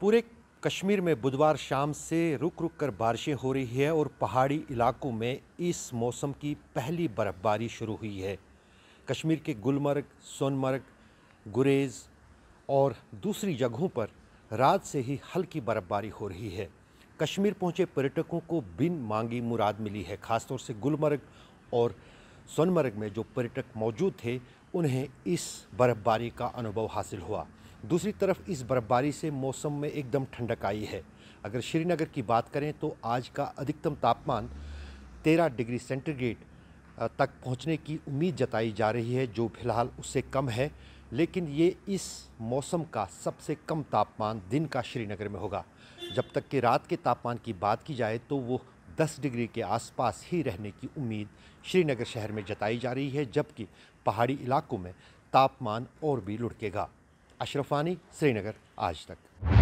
पूरे कश्मीर में बुधवार शाम से रुक रुक कर बारिशें हो रही है और पहाड़ी इलाकों में इस मौसम की पहली बर्फ़बारी शुरू हुई है कश्मीर के गुलमर्ग सोनमर्ग गुरेज और दूसरी जगहों पर रात से ही हल्की बर्फ़बारी हो रही है कश्मीर पहुंचे पर्यटकों को बिन मांगी मुराद मिली है ख़ासतौर से गुलमर्ग और सोनमर्ग में जो पर्यटक मौजूद थे उन्हें इस बर्फ़बारी का अनुभव हासिल हुआ दूसरी तरफ इस बर्फ़बारी से मौसम में एकदम ठंडक आई है अगर श्रीनगर की बात करें तो आज का अधिकतम तापमान 13 डिग्री सेंटीग्रेड तक पहुंचने की उम्मीद जताई जा रही है जो फिलहाल उससे कम है लेकिन ये इस मौसम का सबसे कम तापमान दिन का श्रीनगर में होगा जब तक कि रात के तापमान की बात की जाए तो वो 10 डिग्री के आसपास ही रहने की उम्मीद श्रीनगर शहर में जताई जा रही है जबकि पहाड़ी इलाकों में तापमान और भी लुढ़केगा अशरफानी श्रीनगर आज तक